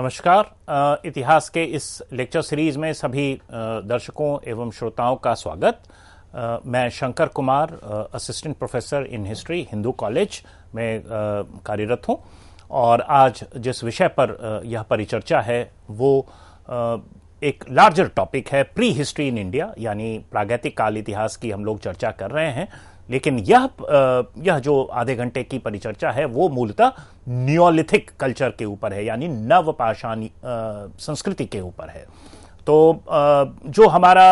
नमस्कार इतिहास के इस लेक्चर सीरीज में सभी दर्शकों एवं श्रोताओं का स्वागत मैं Shankar Kumar assistant professor in history Hindu college में कार्यरत हूं और आज जिस विषय पर यह परिचर्चा है वो एक लार्जर टॉपिक है प्री हिस्ट्री इन इंडिया यानी प्रागैतिक काल इतिहास की हम लोग चर्चा कर रहे हैं लेकिन यह यह जो आधे घंटे की परिचर्चा है वो मूलतः न्योलिथिक कल्चर के ऊपर है यानी नवपाषाणी संस्कृति के ऊपर है तो जो हमारा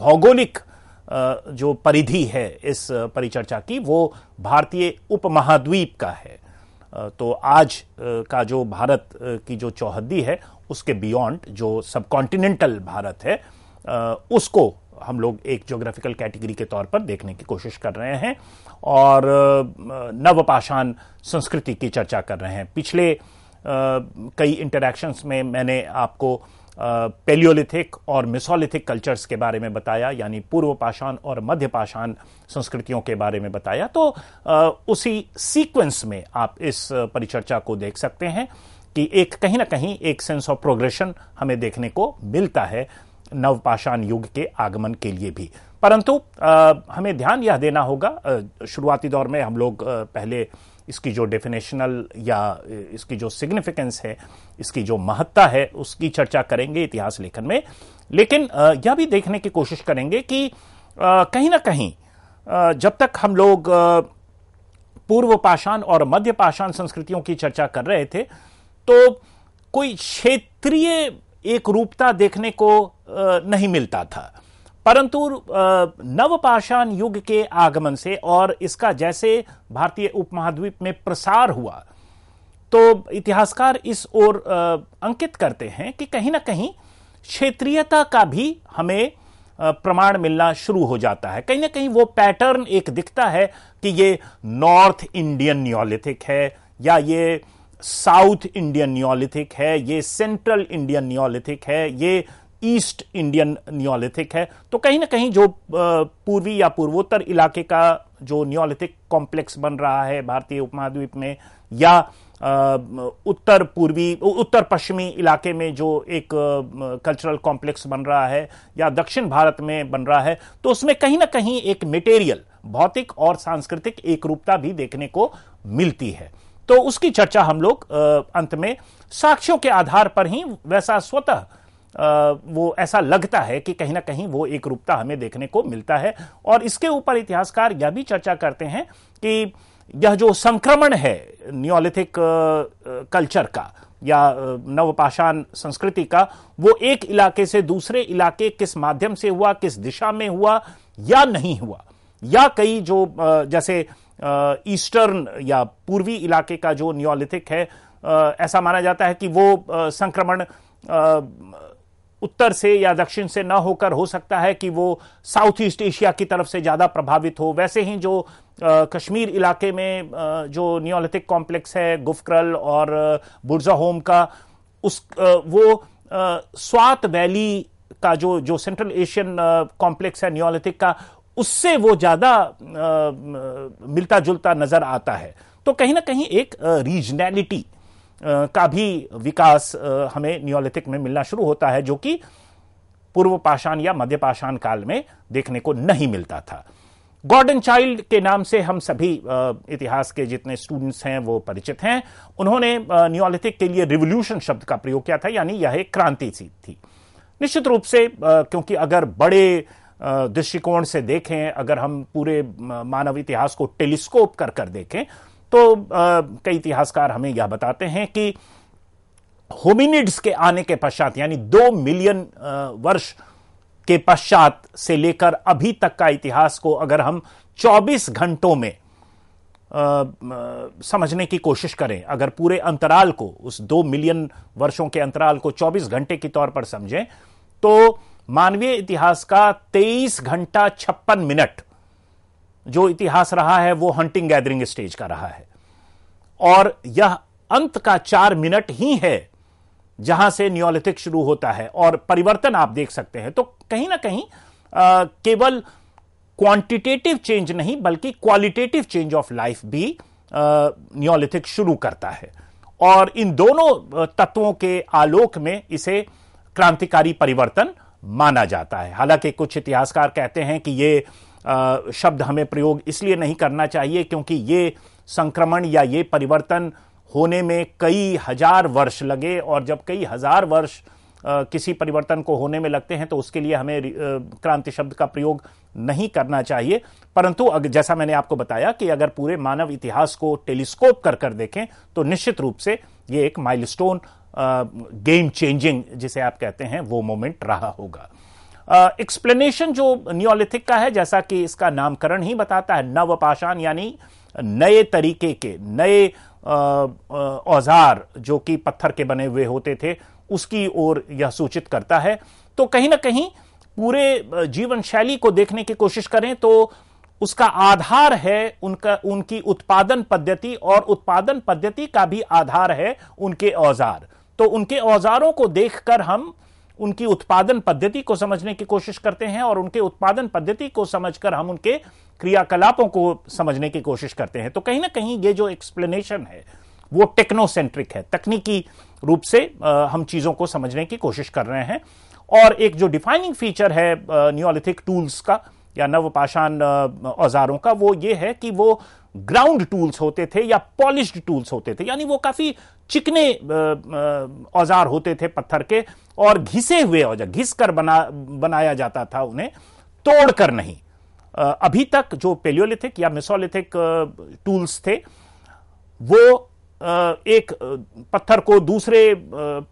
भौगोलिक जो परिधि है इस परिचर्चा की वो भारतीय उपमहाद्वीप का है तो आज का जो भारत की जो चौहद्दी है उसके बियॉन्ड जो सब कॉन्टिनेंटल भारत है उसको हम लोग एक जोग्राफिकल कैटेगरी के तौर पर देखने की कोशिश कर रहे हैं और नवपाषाण संस्कृति की चर्चा कर रहे हैं पिछले कई इंटरेक्शंस में मैंने आपको पेलियोलिथिक और मिसोलिथिक कल्चर्स के बारे में बताया यानी पूर्व पाषाण और मध्य पाषाण संस्कृतियों के बारे में बताया तो उसी सीक्वेंस में आप इस परिचर्चा को देख सकते हैं कि एक कहीं ना कहीं एक सेंस ऑफ प्रोग्रेशन हमें देखने को मिलता है नवपाषाण युग के आगमन के लिए भी परंतु हमें ध्यान यह देना होगा शुरुआती दौर में हम लोग पहले इसकी जो डेफिनेशनल या इसकी जो सिग्निफिकेंस है इसकी जो महत्ता है उसकी चर्चा करेंगे इतिहास लेखन में लेकिन यह भी देखने की कोशिश करेंगे कि कहीं ना कहीं जब तक हम लोग पूर्व पाषाण और मध्य पाषाण संस्कृतियों की चर्चा कर रहे थे तो कोई क्षेत्रीय एक रूपता देखने को नहीं मिलता था परंतु नवपाषाण युग के आगमन से और इसका जैसे भारतीय उपमहाद्वीप में प्रसार हुआ तो इतिहासकार इस ओर अंकित करते हैं कि कहीं ना कहीं क्षेत्रीयता का भी हमें प्रमाण मिलना शुरू हो जाता है कहीं ना कहीं वो पैटर्न एक दिखता है कि ये नॉर्थ इंडियन न्योलिथिक है या ये साउथ इंडियन न्योलिथिक है ये सेंट्रल इंडियन न्योलिथिक है ये ईस्ट इंडियन न्योलिथिक है तो कहीं ना कहीं जो पूर्वी या पूर्वोत्तर इलाके का जो न्योलिथिक कॉम्प्लेक्स बन रहा है भारतीय उपमहाद्वीप में या उत्तर पूर्वी उत्तर पश्चिमी इलाके में जो एक कल्चरल कॉम्प्लेक्स बन रहा है या दक्षिण भारत में बन रहा है तो उसमें कहीं ना कहीं एक मटेरियल भौतिक और सांस्कृतिक एकरूपता भी देखने को मिलती है तो उसकी चर्चा हम लोग अंत में साक्ष्यों के आधार पर ही वैसा स्वतः वो ऐसा लगता है कि कहीं ना कहीं वो एक रूपता हमें देखने को मिलता है और इसके ऊपर इतिहासकार यह भी चर्चा करते हैं कि यह जो संक्रमण है न्योलिथिक कल्चर का या नवपाषाण संस्कृति का वो एक इलाके से दूसरे इलाके किस माध्यम से हुआ किस दिशा में हुआ या नहीं हुआ या कई जो जैसे ईस्टर्न या पूर्वी इलाके का जो न्योलिथिक है ऐसा माना जाता है कि वो संक्रमण उत्तर से या दक्षिण से न होकर हो सकता है कि वो साउथ ईस्ट एशिया की तरफ से ज़्यादा प्रभावित हो वैसे ही जो कश्मीर इलाके में जो न्योलिथिक कॉम्प्लेक्स है गुफक्रल और बुर्जा होम का उस वो स्वात वैली का जो जो सेंट्रल एशियन कॉम्प्लेक्स है न्योलिथिक का उससे वो ज्यादा मिलता जुलता नजर आता है तो कहीं ना कहीं एक रीजनैलिटी का भी विकास हमें न्योलिथिक में मिलना शुरू होता है जो कि पूर्व पाषाण या मध्य पाषाण काल में देखने को नहीं मिलता था गॉर्डन चाइल्ड के नाम से हम सभी इतिहास के जितने स्टूडेंट्स हैं वो परिचित हैं उन्होंने न्योलिथिक के लिए रिवोल्यूशन शब्द का प्रयोग किया था यानी यह एक क्रांति थी निश्चित रूप से क्योंकि अगर बड़े दृष्टिकोण से देखें अगर हम पूरे मानव इतिहास को टेलीस्कोप कर कर देखें तो कई इतिहासकार हमें यह बताते हैं कि होमिनिड्स के आने के पश्चात यानी दो मिलियन वर्ष के पश्चात से लेकर अभी तक का इतिहास को अगर हम 24 घंटों में आ, आ, समझने की कोशिश करें अगर पूरे अंतराल को उस दो मिलियन वर्षों के अंतराल को 24 घंटे के तौर पर समझें तो मानवीय इतिहास का 23 घंटा छप्पन मिनट जो इतिहास रहा है वो हंटिंग गैदरिंग स्टेज का रहा है और यह अंत का चार मिनट ही है जहां से न्योलिथिक शुरू होता है और परिवर्तन आप देख सकते हैं तो कहीं ना कहीं आ, केवल क्वांटिटेटिव चेंज नहीं बल्कि क्वालिटेटिव चेंज ऑफ लाइफ भी न्योलिथिक शुरू करता है और इन दोनों तत्वों के आलोक में इसे क्रांतिकारी परिवर्तन माना जाता है हालांकि कुछ इतिहासकार कहते हैं कि ये शब्द हमें प्रयोग इसलिए नहीं करना चाहिए क्योंकि ये संक्रमण या ये परिवर्तन होने में कई हजार वर्ष लगे और जब कई हजार वर्ष किसी परिवर्तन को होने में लगते हैं तो उसके लिए हमें क्रांति शब्द का प्रयोग नहीं करना चाहिए परंतु जैसा मैंने आपको बताया कि अगर पूरे मानव इतिहास को टेलीस्कोप कर कर देखें तो निश्चित रूप से ये एक माइलस्टोन गेम चेंजिंग जिसे आप कहते हैं वो मोमेंट रहा होगा एक्सप्लेनेशन uh, जो न्योलिथिक का है जैसा कि इसका नामकरण ही बताता है नवपाषाण यानी नए तरीके के नए औजार जो कि पत्थर के बने हुए होते थे उसकी ओर यह सूचित करता है तो कहीं ना कहीं पूरे जीवन शैली को देखने की कोशिश करें तो उसका आधार है उनका उनकी उत्पादन पद्धति और उत्पादन पद्धति का भी आधार है उनके औजार तो उनके औजारों को देखकर हम उनकी उत्पादन पद्धति को समझने की कोशिश करते हैं और उनके उत्पादन पद्धति को समझकर हम उनके क्रियाकलापों को समझने की कोशिश करते हैं तो कहीं ना कहीं ये जो एक्सप्लेनेशन है वो टेक्नोसेंट्रिक है तकनीकी रूप से हम चीज़ों को समझने की कोशिश कर रहे हैं और एक जो डिफाइनिंग फीचर है न्यूलिथिक टूल्स का या नवपाषाण औजारों का वो ये है कि वो ग्राउंड टूल्स होते थे या पॉलिश टूल्स होते थे यानी वो काफी चिकने औजार होते थे पत्थर के और घिसे हुए औजार घिस कर बना बनाया जाता था उन्हें तोड़कर नहीं अभी तक जो पेलियोलिथिक या मिसोलिथिक टूल्स थे वो एक पत्थर को दूसरे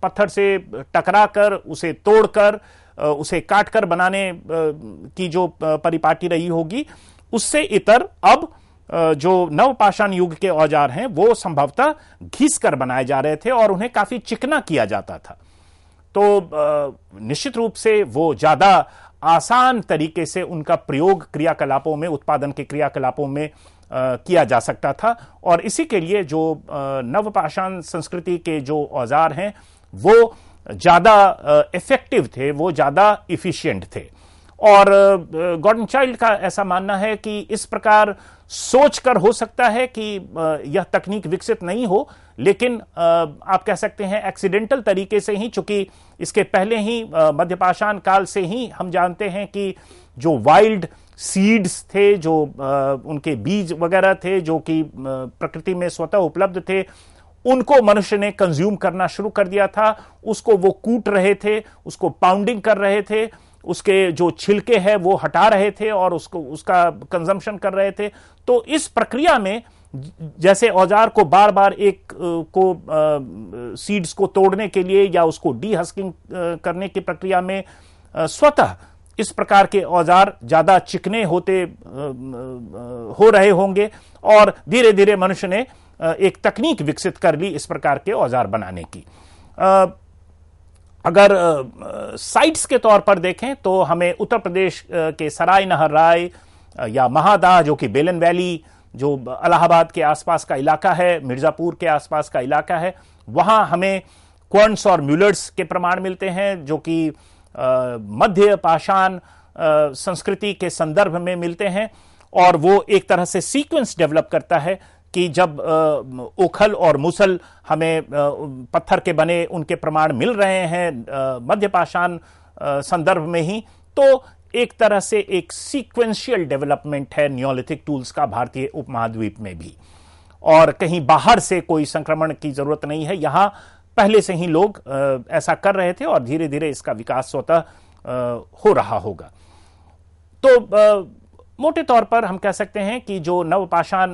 पत्थर से टकरा कर उसे तोड़कर उसे काटकर बनाने की जो परिपाटी रही होगी उससे इतर अब जो नवपाषाण युग के औजार हैं वो संभवतः घिस कर बनाए जा रहे थे और उन्हें काफी चिकना किया जाता था तो निश्चित रूप से वो ज्यादा आसान तरीके से उनका प्रयोग क्रियाकलापों में उत्पादन के क्रियाकलापों में किया जा सकता था और इसी के लिए जो नवपाषाण संस्कृति के जो औजार हैं वो ज़्यादा इफेक्टिव थे वो ज़्यादा इफिशियंट थे और गॉर्डन चाइल्ड का ऐसा मानना है कि इस प्रकार सोचकर हो सकता है कि यह तकनीक विकसित नहीं हो लेकिन आप कह सकते हैं एक्सीडेंटल तरीके से ही चूंकि इसके पहले ही मध्यपाषाण काल से ही हम जानते हैं कि जो वाइल्ड सीड्स थे जो उनके बीज वगैरह थे जो कि प्रकृति में स्वतः उपलब्ध थे उनको मनुष्य ने कंज्यूम करना शुरू कर दिया था उसको वो कूट रहे थे उसको पाउंडिंग कर रहे थे उसके जो छिलके हैं वो हटा रहे थे और उसको उसका कंजम्पशन कर रहे थे तो इस प्रक्रिया में जैसे औजार को बार बार एक को सीड्स को तोड़ने के लिए या उसको डी हस्किंग करने की प्रक्रिया में स्वतः इस प्रकार के औजार ज़्यादा चिकने होते हो रहे होंगे और धीरे धीरे मनुष्य ने एक तकनीक विकसित कर ली इस प्रकार के औजार बनाने की अगर साइट्स के तौर पर देखें तो हमें उत्तर प्रदेश के सराय नहर राय या महादा जो कि बेलन वैली जो अलाहाबाद के आसपास का इलाका है मिर्ज़ापुर के आसपास का इलाका है वहाँ हमें क्वर्नस और म्यूलर्स के प्रमाण मिलते हैं जो कि मध्य पाषाण संस्कृति के संदर्भ में मिलते हैं और वो एक तरह से सीक्वेंस डेवलप करता है कि जब ओखल और मुसल हमें पत्थर के बने उनके प्रमाण मिल रहे हैं मध्य पाषाण संदर्भ में ही तो एक तरह से एक सीक्वेंशियल डेवलपमेंट है न्योलिथिक टूल्स का भारतीय उपमहाद्वीप में भी और कहीं बाहर से कोई संक्रमण की जरूरत नहीं है यहां पहले से ही लोग ऐसा कर रहे थे और धीरे धीरे इसका विकास स्वतः हो रहा होगा तो मोटे तौर पर हम कह सकते हैं कि जो नवपाषाण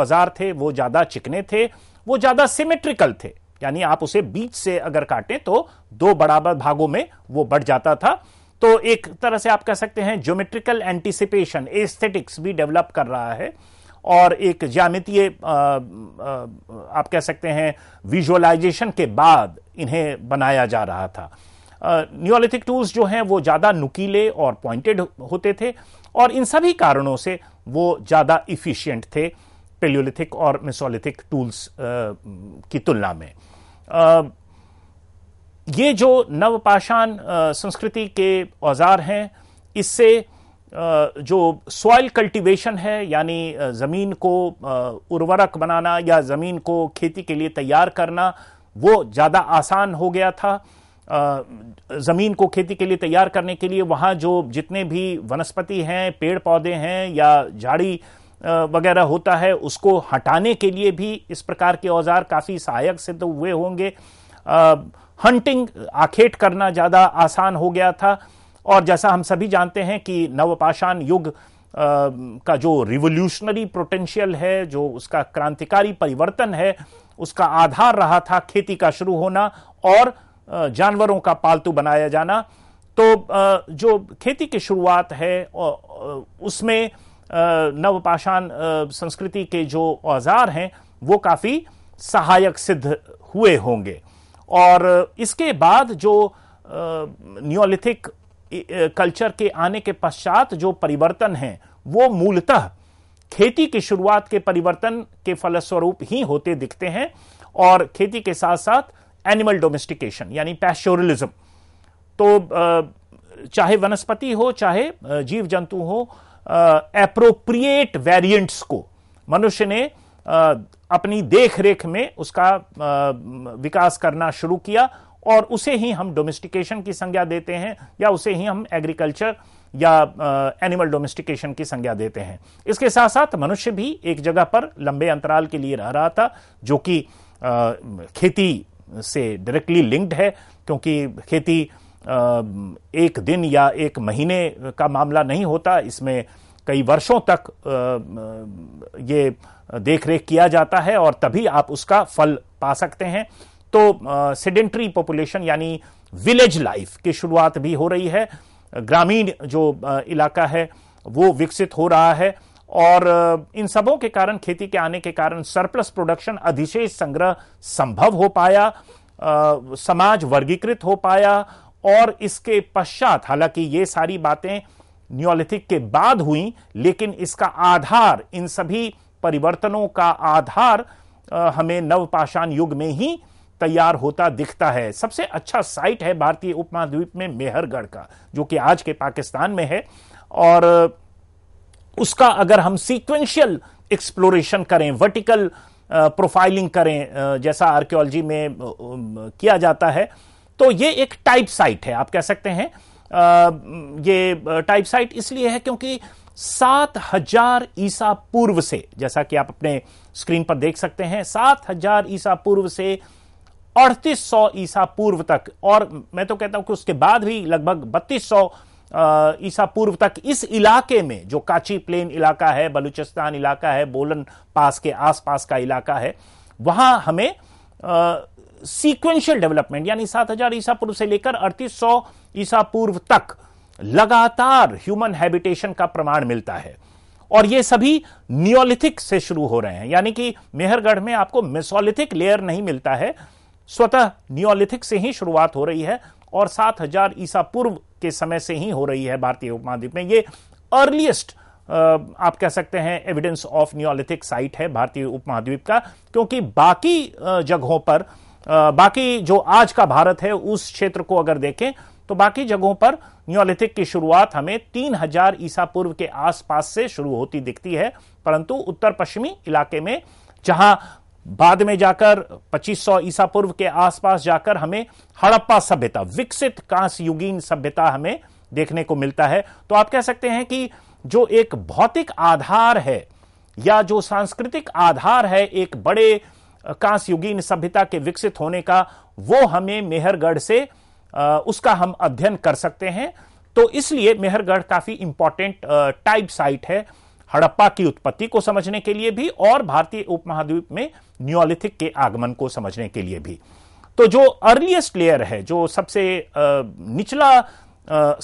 औजार थे वो ज्यादा चिकने थे वो ज्यादा सिमेट्रिकल थे यानी आप उसे बीच से अगर काटें तो दो बराबर भागों में वो बढ़ जाता था तो एक तरह से आप कह सकते हैं ज्योमेट्रिकल एंटिसिपेशन एस्थेटिक्स भी डेवलप कर रहा है और एक ज्यामितीय आप कह सकते हैं विजुअलाइजेशन के बाद इन्हें बनाया जा रहा था न्योलिथिक टूल्स जो हैं वो ज़्यादा नुकीले और पॉइंटेड होते थे और इन सभी कारणों से वो ज़्यादा इफ़िशियंट थे पेलियोलिथिक और मिसोलिथिक टूल्स की तुलना में आ, ये जो नवपाषाण संस्कृति के औजार हैं इससे जो सॉइल कल्टीवेशन है यानी ज़मीन को उर्वरक बनाना या ज़मीन को खेती के लिए तैयार करना वो ज़्यादा आसान हो गया था ज़मीन को खेती के लिए तैयार करने के लिए वहाँ जो जितने भी वनस्पति हैं पेड़ पौधे हैं या झाड़ी वगैरह होता है उसको हटाने के लिए भी इस प्रकार के औजार काफ़ी सहायक सिद्ध तो हुए होंगे हंटिंग आखेट करना ज़्यादा आसान हो गया था और जैसा हम सभी जानते हैं कि नवपाषाण युग आ, का जो रिवोल्यूशनरी पोटेंशियल है जो उसका क्रांतिकारी परिवर्तन है उसका आधार रहा था खेती का शुरू होना और जानवरों का पालतू बनाया जाना तो जो खेती की शुरुआत है उसमें नवपाषाण संस्कृति के जो औजार हैं वो काफ़ी सहायक सिद्ध हुए होंगे और इसके बाद जो न्योलिथिक कल्चर के आने के पश्चात जो परिवर्तन हैं वो मूलतः खेती की शुरुआत के परिवर्तन के फलस्वरूप ही होते दिखते हैं और खेती के साथ साथ एनिमल डोमेस्टिकेशन यानी पैश्योरलिज्म तो चाहे वनस्पति हो चाहे जीव जंतु हो एप्रोप्रिएट वेरिएंट्स को मनुष्य ने अपनी देख रेख में उसका विकास करना शुरू किया और उसे ही हम डोमेस्टिकेशन की संज्ञा देते हैं या उसे ही हम एग्रीकल्चर या एनिमल डोमेस्टिकेशन की संज्ञा देते हैं इसके साथ साथ मनुष्य भी एक जगह पर लंबे अंतराल के लिए रह रहा था जो कि खेती से डायरेक्टली लिंक्ड है क्योंकि खेती एक दिन या एक महीने का मामला नहीं होता इसमें कई वर्षों तक ये देख रेख किया जाता है और तभी आप उसका फल पा सकते हैं तो सेडेंट्री पॉपुलेशन यानी विलेज लाइफ की शुरुआत भी हो रही है ग्रामीण जो इलाका है वो विकसित हो रहा है और इन सबों के कारण खेती के आने के कारण सरप्लस प्रोडक्शन अधिशेष संग्रह संभव हो पाया आ, समाज वर्गीकृत हो पाया और इसके पश्चात हालांकि ये सारी बातें न्योलिथिक के बाद हुई लेकिन इसका आधार इन सभी परिवर्तनों का आधार आ, हमें नवपाषाण युग में ही तैयार होता दिखता है सबसे अच्छा साइट है भारतीय उपमहाद्वीप में मेहरगढ़ का जो कि आज के पाकिस्तान में है और उसका अगर हम सीक्वेंशियल एक्सप्लोरेशन करें वर्टिकल प्रोफाइलिंग करें जैसा आर्कियोलॉजी में किया जाता है तो ये एक टाइप साइट है आप कह सकते हैं ये टाइप साइट इसलिए है क्योंकि सात हजार ईसा पूर्व से जैसा कि आप अपने स्क्रीन पर देख सकते हैं सात हजार ईसा पूर्व से अड़तीस सौ ईसा पूर्व तक और मैं तो कहता हूं कि उसके बाद भी लगभग बत्तीस सौ ईसा पूर्व तक इस इलाके में जो काची प्लेन इलाका है बलूचिस्तान इलाका है बोलन पास के आसपास का इलाका है वहां हमें सीक्वेंशियल डेवलपमेंट यानी 7000 ईसा पूर्व से लेकर 3800 ईसा पूर्व तक लगातार ह्यूमन हैबिटेशन का प्रमाण मिलता है और ये सभी नियोलिथिक से शुरू हो रहे हैं यानी कि मेहरगढ़ में आपको मेसोलिथिक लेयर नहीं मिलता है स्वतः नियोलिथिक से ही शुरुआत हो रही है और 7000 ईसा पूर्व के समय से ही हो रही है भारतीय उपमहाद्वीप में ये अर्लीस्ट आप कह सकते हैं एविडेंस ऑफ न्योलिथिक साइट है भारतीय उपमहाद्वीप का क्योंकि बाकी जगहों पर बाकी जो आज का भारत है उस क्षेत्र को अगर देखें तो बाकी जगहों पर न्योलिथिक की शुरुआत हमें 3000 ईसा पूर्व के आसपास से शुरू होती दिखती है परंतु उत्तर पश्चिमी इलाके में जहां बाद में जाकर 2500 ईसा पूर्व के आसपास जाकर हमें हड़प्पा सभ्यता विकसित कांस युगीन सभ्यता हमें देखने को मिलता है तो आप कह सकते हैं कि जो एक भौतिक आधार है या जो सांस्कृतिक आधार है एक बड़े कांस युगीन सभ्यता के विकसित होने का वो हमें मेहरगढ़ से आ, उसका हम अध्ययन कर सकते हैं तो इसलिए मेहरगढ़ काफी इंपॉर्टेंट टाइप साइट है हड़प्पा की उत्पत्ति को समझने के लिए भी और भारतीय उपमहाद्वीप में न्योलिथिक के आगमन को समझने के लिए भी तो जो अर्लीस्ट लेयर है जो सबसे निचला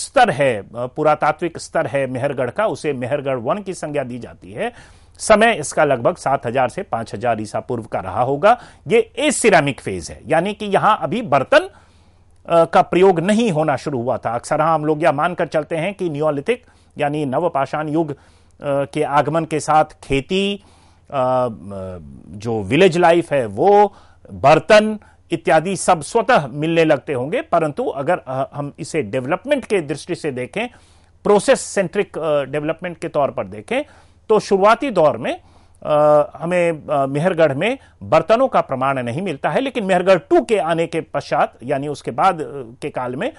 स्तर है पुरातात्विक स्तर है मेहरगढ़ का उसे मेहरगढ़ वन की संज्ञा दी जाती है समय इसका लगभग 7000 से 5000 ईसा पूर्व का रहा होगा ये ए सिरामिक फेज है यानी कि यहां अभी बर्तन का प्रयोग नहीं होना शुरू हुआ था अक्सर हम लोग यह मानकर चलते हैं कि न्योलिथिक यानी नवपाषाण युग के आगमन के साथ खेती जो विलेज लाइफ है वो बर्तन इत्यादि सब स्वतः मिलने लगते होंगे परंतु अगर हम इसे डेवलपमेंट के दृष्टि से देखें प्रोसेस सेंट्रिक डेवलपमेंट के तौर पर देखें तो शुरुआती दौर में हमें मेहरगढ़ में बर्तनों का प्रमाण नहीं मिलता है लेकिन मेहरगढ़ टू के आने के पश्चात यानी उसके बाद के काल में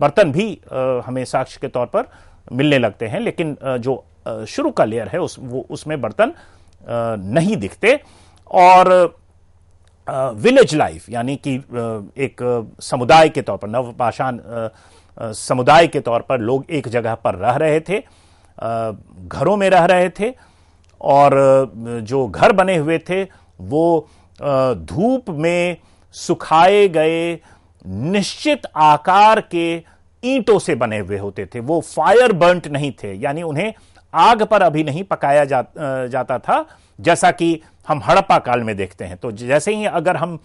बर्तन भी हमें साक्ष्य के तौर पर मिलने लगते हैं लेकिन जो शुरू का लेयर है उस वो उसमें बर्तन नहीं दिखते और विलेज लाइफ यानी कि एक समुदाय के तौर पर नवपाषाण समुदाय के तौर पर लोग एक जगह पर रह रहे थे घरों में रह रहे थे और जो घर बने हुए थे वो धूप में सुखाए गए निश्चित आकार के ईंटों से बने हुए होते थे वो फायर बर्ंट नहीं थे यानी उन्हें आग पर अभी नहीं पकाया जा, जाता था जैसा कि हम हड़प्पा काल में देखते हैं तो जैसे ही अगर हम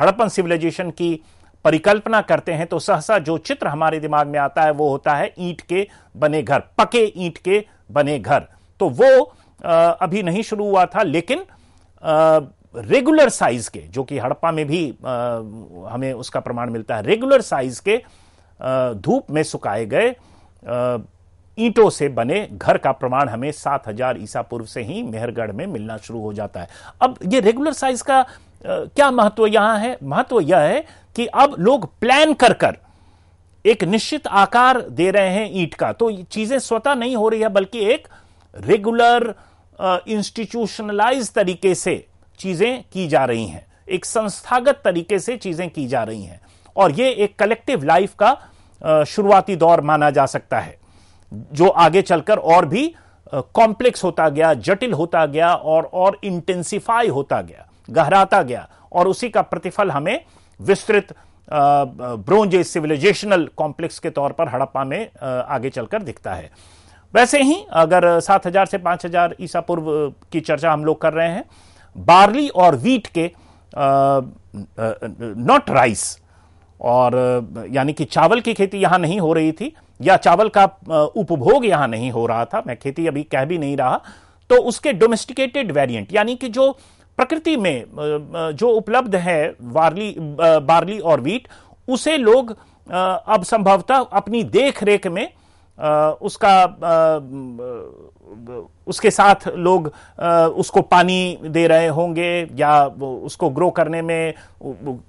हड़प्पन सिविलाइजेशन की परिकल्पना करते हैं तो सहसा जो चित्र हमारे दिमाग में आता है वो होता है ईंट के बने घर पके ईंट के बने घर तो वो अभी नहीं शुरू हुआ था लेकिन रेगुलर साइज के जो कि हड़प्पा में भी हमें उसका प्रमाण मिलता है रेगुलर साइज के धूप में सुखाए गए ईंटों से बने घर का प्रमाण हमें 7000 ईसा पूर्व से ही मेहरगढ़ में मिलना शुरू हो जाता है अब ये रेगुलर साइज का आ, क्या महत्व यहां है महत्व यह है कि अब लोग प्लान कर कर एक निश्चित आकार दे रहे हैं ईट का तो चीजें स्वतः नहीं हो रही है बल्कि एक रेगुलर इंस्टीट्यूशनलाइज तरीके से चीजें की जा रही हैं एक संस्थागत तरीके से चीजें की जा रही हैं और यह एक कलेक्टिव लाइफ का शुरुआती दौर माना जा सकता है जो आगे चलकर और भी कॉम्प्लेक्स होता गया जटिल होता गया और और इंटेंसिफाई होता गया गहराता गया और उसी का प्रतिफल हमें विस्तृत ब्रोंज सिविलाइजेशनल कॉम्प्लेक्स के तौर पर हड़प्पा में आगे चलकर दिखता है वैसे ही अगर 7000 से 5000 ईसा पूर्व की चर्चा हम लोग कर रहे हैं बार्ली और वीट के नॉट राइस और यानी कि चावल की खेती यहां नहीं हो रही थी या चावल का उपभोग यहां नहीं हो रहा था मैं खेती अभी कह भी नहीं रहा तो उसके डोमेस्टिकेटेड वेरिएंट यानी कि जो प्रकृति में जो उपलब्ध है वार्ली बार्ली और वीट उसे लोग अब संभवतः अपनी देख रेख में उसका उसके साथ लोग उसको पानी दे रहे होंगे या उसको ग्रो करने में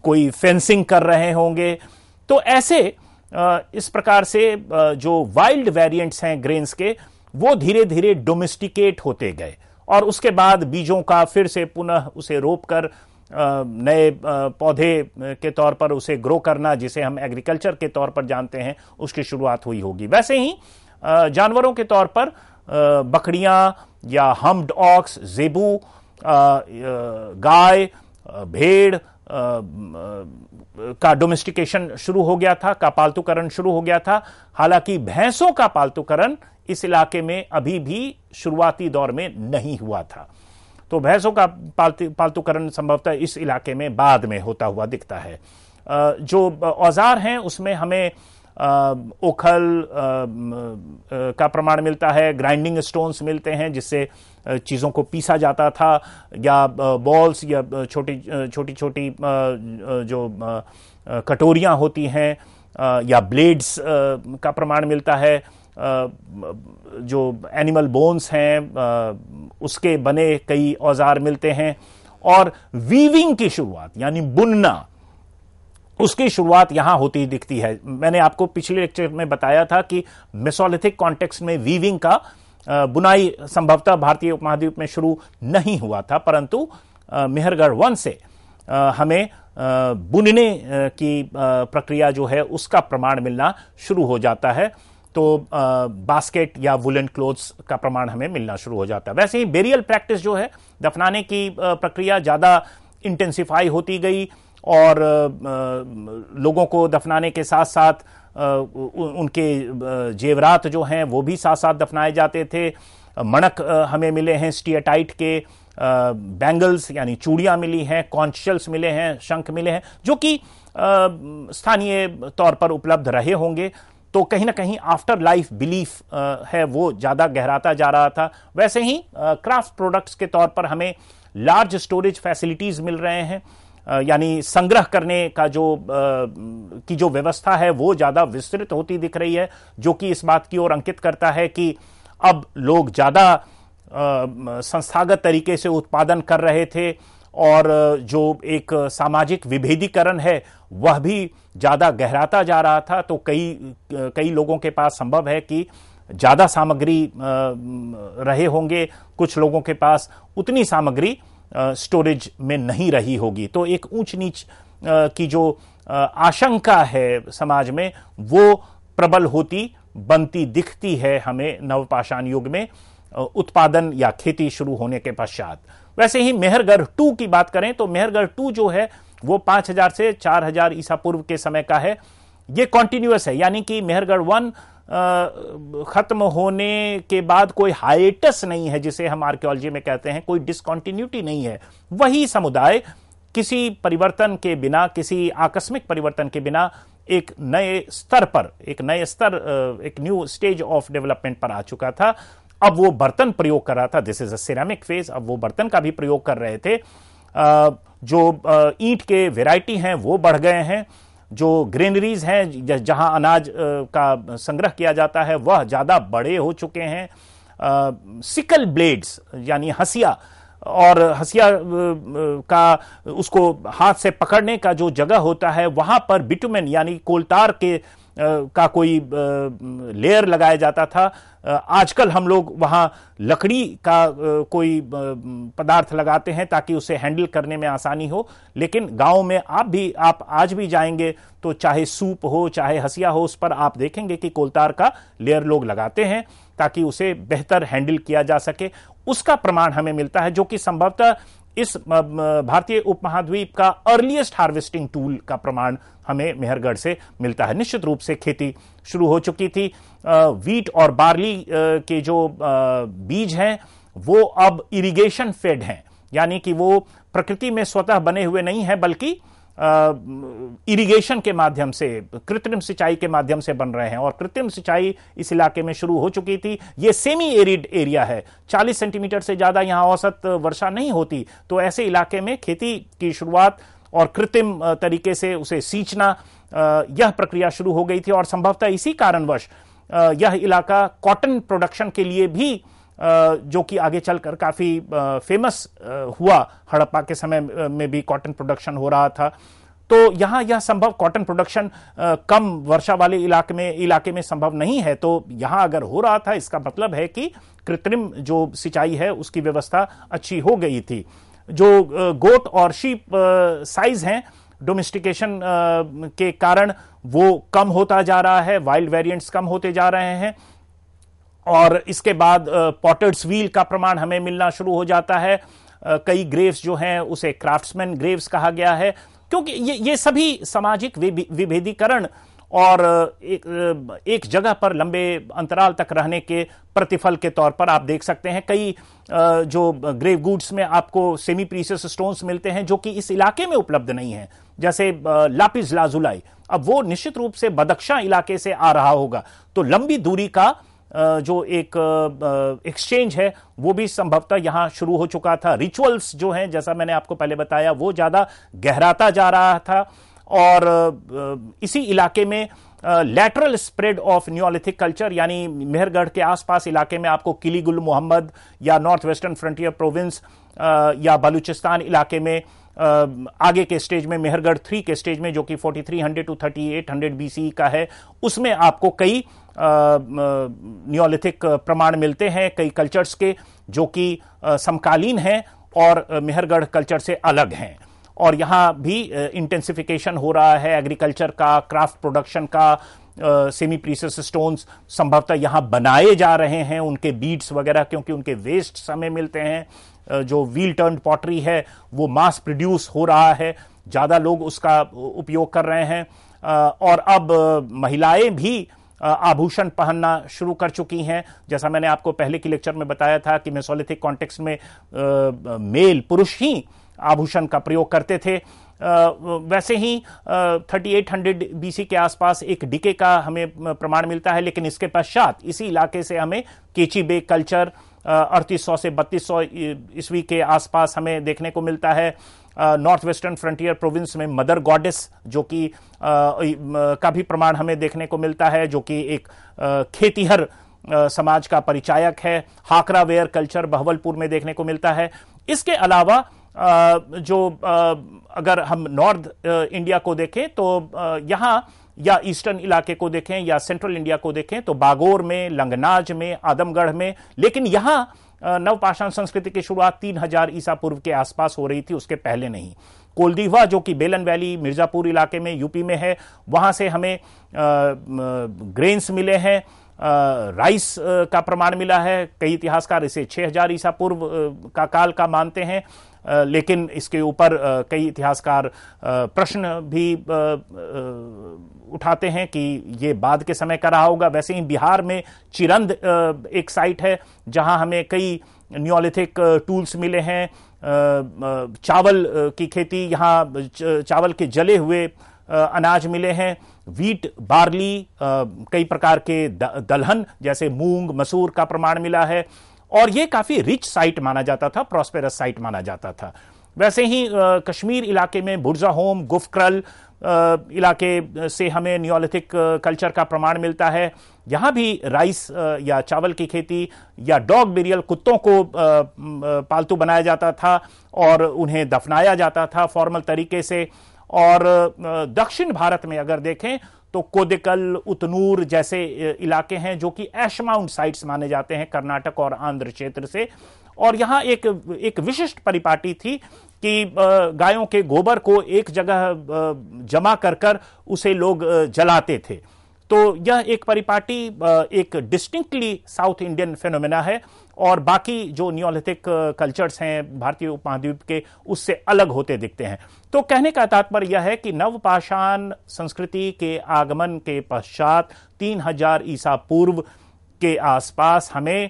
कोई फेंसिंग कर रहे होंगे तो ऐसे इस प्रकार से जो वाइल्ड वेरिएंट्स हैं ग्रेन्स के वो धीरे धीरे डोमेस्टिकेट होते गए और उसके बाद बीजों का फिर से पुनः उसे रोप कर नए पौधे के तौर पर उसे ग्रो करना जिसे हम एग्रीकल्चर के तौर पर जानते हैं उसकी शुरुआत हुई होगी वैसे ही जानवरों के तौर पर बकरियां या हम्ड ऑक्स जेबू गाय भेड़ का डोमेस्टिकेशन शुरू हो गया था का पालतूकरण शुरू हो गया था हालांकि भैंसों का पालतूकरण इस इलाके में अभी भी शुरुआती दौर में नहीं हुआ था तो भैंसों का पालतूकरण संभवतः इस इलाके में बाद में होता हुआ दिखता है जो औजार हैं उसमें हमें ओखल का प्रमाण मिलता है ग्राइंडिंग स्टोन्स मिलते हैं जिससे चीज़ों को पीसा जाता था या बॉल्स या छोटी छोटी छोटी जो कटोरियां होती हैं या ब्लेड्स का प्रमाण मिलता है जो एनिमल बोन्स हैं उसके बने कई औजार मिलते हैं और वीविंग की शुरुआत यानी बुनना उसकी शुरुआत यहां होती दिखती है मैंने आपको पिछले लेक्चर में बताया था कि मेसोलिथिक कॉन्टेक्स्ट में वीविंग का बुनाई संभवतः भारतीय उपमहाद्वीप में शुरू नहीं हुआ था परंतु मेहरगढ़ वन से हमें बुनने की प्रक्रिया जो है उसका प्रमाण मिलना शुरू हो जाता है तो बास्केट या वुलन क्लोथ्स का प्रमाण हमें मिलना शुरू हो जाता है वैसे ही बेरियल प्रैक्टिस जो है दफनाने की प्रक्रिया ज़्यादा इंटेंसिफाई होती गई और लोगों को दफनाने के साथ साथ उनके जेवरात जो हैं वो भी साथ साथ दफनाए जाते थे मणक हमें मिले हैं स्टियाटाइट के बैंगल्स यानी चूड़ियाँ मिली हैं कॉन्शल्स मिले हैं शंख मिले हैं जो कि स्थानीय तौर पर उपलब्ध रहे होंगे तो कहीं ना कहीं आफ्टर लाइफ बिलीफ है वो ज़्यादा गहराता जा रहा था वैसे ही क्राफ्ट प्रोडक्ट्स के तौर पर हमें लार्ज स्टोरेज फैसिलिटीज़ मिल रहे हैं यानी संग्रह करने का जो आ, की जो व्यवस्था है वो ज़्यादा विस्तृत होती दिख रही है जो कि इस बात की ओर अंकित करता है कि अब लोग ज़्यादा संस्थागत तरीके से उत्पादन कर रहे थे और जो एक सामाजिक विभेदीकरण है वह भी ज़्यादा गहराता जा रहा था तो कई कई लोगों के पास संभव है कि ज़्यादा सामग्री रहे होंगे कुछ लोगों के पास उतनी सामग्री स्टोरेज में नहीं रही होगी तो एक ऊंच नीच की जो आशंका है समाज में वो प्रबल होती बनती दिखती है हमें नवपाषाण युग में उत्पादन या खेती शुरू होने के पश्चात वैसे ही मेहरगढ़ टू की बात करें तो मेहरगढ़ टू जो है वो 5000 से 4000 ईसा पूर्व के समय का है ये कॉन्टिन्यूस है यानी कि मेहरगढ़ वन ख़त्म होने के बाद कोई हाइटस नहीं है जिसे हम आर्कियोलॉजी में कहते हैं कोई डिसकॉन्टिन्यूटी नहीं है वही समुदाय किसी परिवर्तन के बिना किसी आकस्मिक परिवर्तन के बिना एक नए स्तर पर एक नए स्तर एक न्यू स्टेज ऑफ डेवलपमेंट पर आ चुका था अब वो बर्तन प्रयोग कर रहा था दिस इज अ फेज अब वो बर्तन का भी प्रयोग कर रहे थे जो ईंट के वेराइटी हैं वो बढ़ गए हैं जो ग्रेनरीज हैं जहां अनाज का संग्रह किया जाता है वह ज़्यादा बड़े हो चुके हैं सिकल ब्लेड्स यानी हसिया और हसिया का उसको हाथ से पकड़ने का जो जगह होता है वहां पर बिटुमेन यानी कोलतार के का कोई लेयर लगाया जाता था आजकल हम लोग वहाँ लकड़ी का कोई पदार्थ लगाते हैं ताकि उसे हैंडल करने में आसानी हो लेकिन गांव में आप भी आप आज भी जाएंगे तो चाहे सूप हो चाहे हसिया हो उस पर आप देखेंगे कि कोलतार का लेयर लोग लगाते हैं ताकि उसे बेहतर हैंडल किया जा सके उसका प्रमाण हमें मिलता है जो कि संभवतः इस भारतीय उपमहाद्वीप का अर्लिएस्ट हार्वेस्टिंग टूल का प्रमाण हमें मेहरगढ़ से मिलता है निश्चित रूप से खेती शुरू हो चुकी थी वीट और बार्ली के जो बीज हैं वो अब इरिगेशन फेड हैं यानी कि वो प्रकृति में स्वतः बने हुए नहीं हैं बल्कि इरिगेशन के माध्यम से कृत्रिम सिंचाई के माध्यम से बन रहे हैं और कृत्रिम सिंचाई इस इलाके में शुरू हो चुकी थी ये सेमी एरिड एरिया है 40 सेंटीमीटर से ज़्यादा यहाँ औसत वर्षा नहीं होती तो ऐसे इलाके में खेती की शुरुआत और कृत्रिम तरीके से उसे सींचना यह प्रक्रिया शुरू हो गई थी और संभवतः इसी कारणवश यह इलाका कॉटन प्रोडक्शन के लिए भी जो कि आगे चलकर काफ़ी फेमस हुआ हड़प्पा के समय में भी कॉटन प्रोडक्शन हो रहा था तो यहाँ यह संभव कॉटन प्रोडक्शन कम वर्षा वाले इलाके में इलाके में संभव नहीं है तो यहाँ अगर हो रहा था इसका मतलब है कि कृत्रिम जो सिंचाई है उसकी व्यवस्था अच्छी हो गई थी जो गोट और शीप साइज हैं डोमेस्टिकेशन के कारण वो कम होता जा रहा है वाइल्ड वेरिएंट्स कम होते जा रहे हैं और इसके बाद पॉटर्स व्हील का प्रमाण हमें मिलना शुरू हो जाता है कई ग्रेव्स जो हैं उसे क्राफ्ट्समैन ग्रेव्स कहा गया है क्योंकि ये ये सभी सामाजिक विभेदीकरण और एक, एक जगह पर लंबे अंतराल तक रहने के प्रतिफल के तौर पर आप देख सकते हैं कई जो ग्रेव गुड्स में आपको सेमी प्रीसियस स्टोन्स मिलते हैं जो कि इस इलाके में उपलब्ध नहीं है जैसे लापिस लाजुलाई अब वो निश्चित रूप से बदक्षा इलाके से आ रहा होगा तो लंबी दूरी का जो एक एक्सचेंज है वो भी संभवतः यहाँ शुरू हो चुका था रिचुअल्स जो हैं जैसा मैंने आपको पहले बताया वो ज़्यादा गहराता जा रहा था और इसी इलाके में lateral spread of neolithic culture यानी मेहरगढ़ के आसपास इलाके में आपको किलीगुल मोहम्मद या नॉर्थ वेस्टर्न फ्रंटियर प्रोविंस या बलूचिस्तान इलाके में आगे के स्टेज में मेहरगढ़ थ्री के स्टेज में जो कि 4300 टू 3800 बीसी का है उसमें आपको कई न्योलिथिक प्रमाण मिलते हैं कई कल्चर्स के जो कि समकालीन हैं और मेहरगढ़ कल्चर से अलग हैं और यहाँ भी इंटेंसिफिकेशन हो रहा है एग्रीकल्चर का क्राफ्ट प्रोडक्शन का सेमी प्रीसेस स्टोन्स संभवतः यहाँ बनाए जा रहे हैं उनके बीड्स वगैरह क्योंकि उनके वेस्ट समय मिलते हैं जो व्हील टर्न पॉटरी है वो मास प्रोड्यूस हो रहा है ज़्यादा लोग उसका उपयोग कर रहे हैं और अब महिलाएं भी आभूषण पहनना शुरू कर चुकी हैं जैसा मैंने आपको पहले के लेक्चर में बताया था कि मेसोलिथिक कॉन्टेक्स्ट में आ, मेल पुरुष ही आभूषण का प्रयोग करते थे आ, वैसे ही थर्टी एट हंड्रेड बीसी के आसपास एक डिके का हमें प्रमाण मिलता है लेकिन इसके पश्चात इसी इलाके से हमें केची बे कल्चर अड़तीस से बत्तीस सौ ईस्वी के आसपास हमें देखने को मिलता है नॉर्थ वेस्टर्न फ्रंटियर प्रोविंस में मदर गॉडेस जो कि का भी प्रमाण हमें देखने को मिलता है जो कि एक खेतीहर समाज का परिचायक है हाकरा वेयर कल्चर बहवलपुर में देखने को मिलता है इसके अलावा जो अगर हम नॉर्थ इंडिया को देखें तो यहाँ या ईस्टर्न इलाके को देखें या सेंट्रल इंडिया को देखें तो बागोर में लंगनाज में आदमगढ़ में लेकिन यहाँ नवपाषाण संस्कृति की शुरुआत तीन हजार ईसा पूर्व के आसपास हो रही थी उसके पहले नहीं कोलदीवा जो कि बेलन वैली मिर्ज़ापुर इलाके में यूपी में है वहाँ से हमें ग्रेन्स मिले हैं राइस का प्रमाण मिला है कई इतिहासकार इसे 6000 ईसा पूर्व का काल का मानते हैं लेकिन इसके ऊपर कई इतिहासकार प्रश्न भी उठाते हैं कि ये बाद के समय का रहा होगा वैसे ही बिहार में चिरंद एक साइट है जहां हमें कई न्योलिथिक टूल्स मिले हैं चावल की खेती यहाँ चावल के जले हुए अनाज मिले हैं वीट बार्ली कई प्रकार के दलहन जैसे मूंग मसूर का प्रमाण मिला है और ये काफी रिच साइट माना जाता था प्रॉस्पेरस साइट माना जाता था वैसे ही कश्मीर इलाके में बुर्जा होम गुफक्रल इलाके से हमें न्योलिथिक कल्चर का प्रमाण मिलता है यहाँ भी राइस या चावल की खेती या डॉग बेरियल कुत्तों को पालतू बनाया जाता था और उन्हें दफनाया जाता था फॉर्मल तरीके से और दक्षिण भारत में अगर देखें तो कोदिकल उतनूर जैसे इलाके हैं जो कि एश माउंट साइट्स माने जाते हैं कर्नाटक और आंध्र क्षेत्र से और यहाँ एक एक विशिष्ट परिपाटी थी कि गायों के गोबर को एक जगह जमा कर कर उसे लोग जलाते थे तो यह एक परिपाटी एक डिस्टिंक्टली साउथ इंडियन फेनोमेना है और बाकी जो न्योलिथिक कल्चर्स हैं भारतीय उपमहाद्वीप के उससे अलग होते दिखते हैं तो कहने का तात्पर्य यह है कि नवपाषाण संस्कृति के आगमन के पश्चात 3000 ईसा पूर्व के आसपास हमें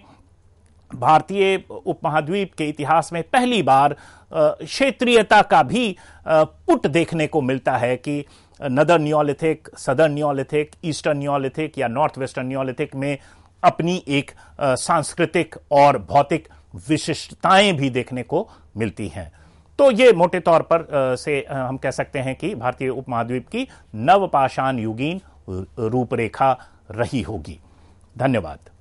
भारतीय उपमहाद्वीप के इतिहास में पहली बार क्षेत्रीयता का भी पुट देखने को मिलता है कि northern neolithic southern neolithic eastern neolithic या नॉर्थ वेस्टर्न न्योलिथिक में अपनी एक सांस्कृतिक और भौतिक विशिष्टताएं भी देखने को मिलती हैं तो ये मोटे तौर पर से हम कह सकते हैं कि भारतीय उपमहाद्वीप की नवपाषाण युगीन रूपरेखा रही होगी धन्यवाद